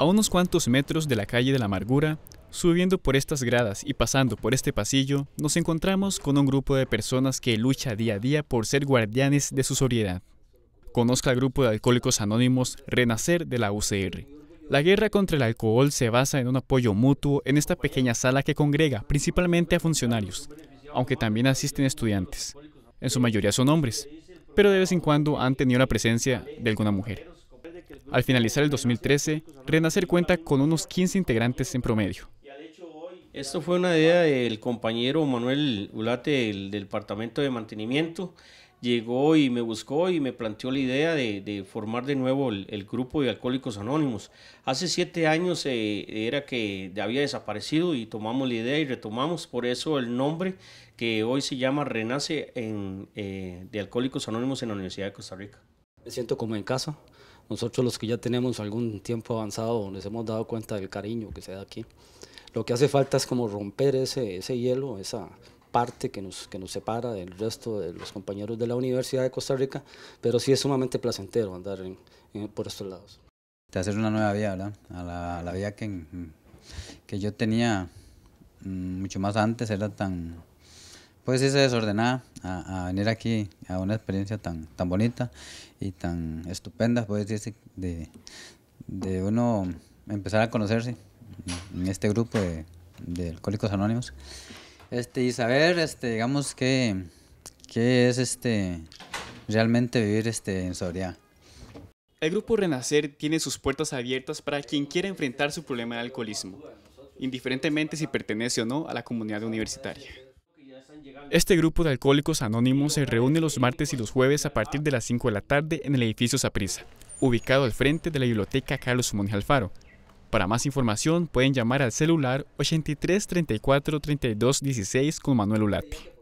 A unos cuantos metros de la calle de la amargura, subiendo por estas gradas y pasando por este pasillo, nos encontramos con un grupo de personas que lucha día a día por ser guardianes de su sobriedad. Conozca al grupo de alcohólicos anónimos Renacer de la UCR. La guerra contra el alcohol se basa en un apoyo mutuo en esta pequeña sala que congrega principalmente a funcionarios, aunque también asisten estudiantes. En su mayoría son hombres, pero de vez en cuando han tenido la presencia de alguna mujer. Al finalizar el 2013, Renacer cuenta con unos 15 integrantes en promedio. Esto fue una idea del compañero Manuel Ulate del, Departamento de Mantenimiento. Llegó y me buscó y me planteó la idea de, formar de nuevo el, grupo de Alcohólicos Anónimos. Hace siete años eh, era que había desaparecido y tomamos la idea y retomamos, por eso el nombre que hoy se llama Renace eh, de Alcohólicos Anónimos en la Universidad de Costa Rica siento como en casa. Nosotros los que ya tenemos algún tiempo avanzado nos hemos dado cuenta del cariño que se da aquí. Lo que hace falta es como romper ese, ese hielo, esa parte que nos, que nos separa del resto de los compañeros de la Universidad de Costa Rica, pero sí es sumamente placentero andar por estos lados. Te hace una nueva vida, ¿verdad? A la, la vida que, que yo tenía mm, mucho más antes era tan, pues hice desordenada a, venir aquí a una experiencia tan, tan bonita y tan estupenda, pues decirse, de, uno empezar a conocerse en este grupo de, Alcohólicos Anónimos. Este, y saber, este, digamos, qué, qué es este, realmente vivir este, en sobriedad. El grupo Renacer tiene sus puertas abiertas para quien quiera enfrentar su problema de alcoholismo, indiferentemente si pertenece o no a la comunidad universitaria. Este grupo de alcohólicos anónimos se reúne los martes y los jueves a partir de las 5 de la tarde en el edificio Saprisa, ubicado al frente de la biblioteca Carlos Monge Alfaro. Para más información pueden llamar al celular 83 34 32 con Manuel Ulate.